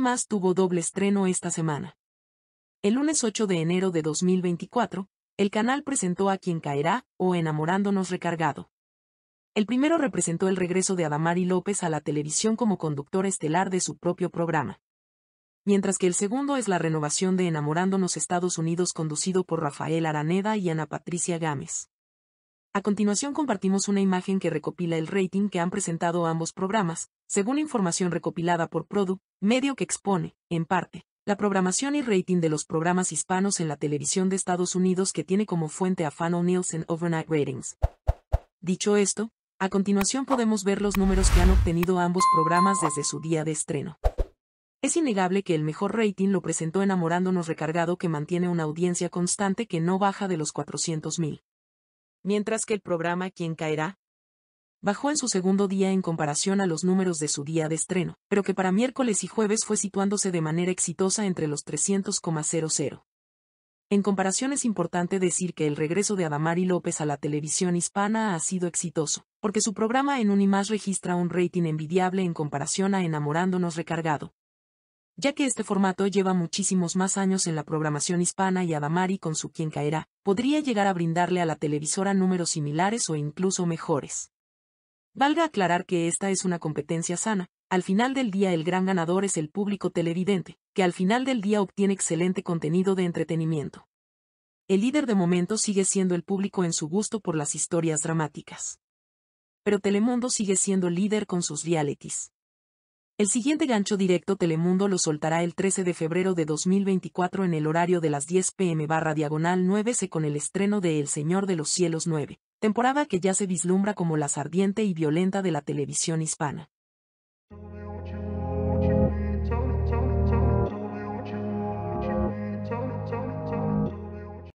más tuvo doble estreno esta semana. El lunes 8 de enero de 2024, el canal presentó A quien caerá o Enamorándonos recargado. El primero representó el regreso de Adamari López a la televisión como conductor estelar de su propio programa. Mientras que el segundo es la renovación de Enamorándonos Estados Unidos conducido por Rafael Araneda y Ana Patricia Gámez. A continuación compartimos una imagen que recopila el rating que han presentado ambos programas, según información recopilada por Produ, medio que expone, en parte, la programación y rating de los programas hispanos en la televisión de Estados Unidos que tiene como fuente a Fano Nielsen Overnight Ratings. Dicho esto, a continuación podemos ver los números que han obtenido ambos programas desde su día de estreno. Es innegable que el mejor rating lo presentó Enamorándonos Recargado que mantiene una audiencia constante que no baja de los 400.000 mientras que el programa ¿Quién caerá? bajó en su segundo día en comparación a los números de su día de estreno, pero que para miércoles y jueves fue situándose de manera exitosa entre los 300,00. En comparación es importante decir que el regreso de Adamari López a la televisión hispana ha sido exitoso, porque su programa en Unimás registra un rating envidiable en comparación a Enamorándonos Recargado, ya que este formato lleva muchísimos más años en la programación hispana y Adamari con su Quien Caerá, podría llegar a brindarle a la televisora números similares o incluso mejores. Valga aclarar que esta es una competencia sana, al final del día el gran ganador es el público televidente, que al final del día obtiene excelente contenido de entretenimiento. El líder de momento sigue siendo el público en su gusto por las historias dramáticas. Pero Telemundo sigue siendo líder con sus realities. El siguiente gancho directo Telemundo lo soltará el 13 de febrero de 2024 en el horario de las 10 pm barra diagonal 9C con el estreno de El Señor de los Cielos 9, temporada que ya se vislumbra como la ardiente y violenta de la televisión hispana.